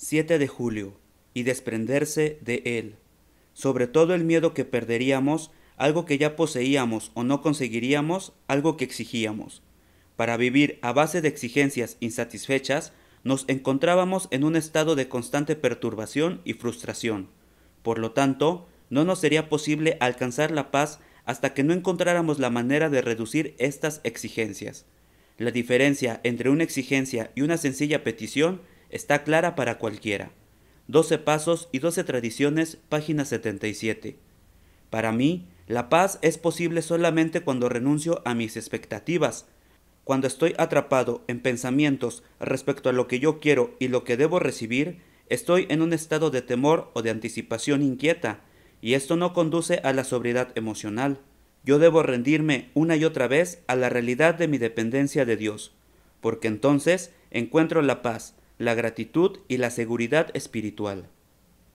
7 de julio, y desprenderse de él. Sobre todo el miedo que perderíamos algo que ya poseíamos o no conseguiríamos algo que exigíamos. Para vivir a base de exigencias insatisfechas, nos encontrábamos en un estado de constante perturbación y frustración. Por lo tanto, no nos sería posible alcanzar la paz hasta que no encontráramos la manera de reducir estas exigencias. La diferencia entre una exigencia y una sencilla petición está clara para cualquiera. 12 Pasos y 12 Tradiciones, página 77. Para mí, la paz es posible solamente cuando renuncio a mis expectativas, cuando estoy atrapado en pensamientos respecto a lo que yo quiero y lo que debo recibir, estoy en un estado de temor o de anticipación inquieta, y esto no conduce a la sobriedad emocional. Yo debo rendirme una y otra vez a la realidad de mi dependencia de Dios, porque entonces encuentro la paz, la gratitud y la seguridad espiritual.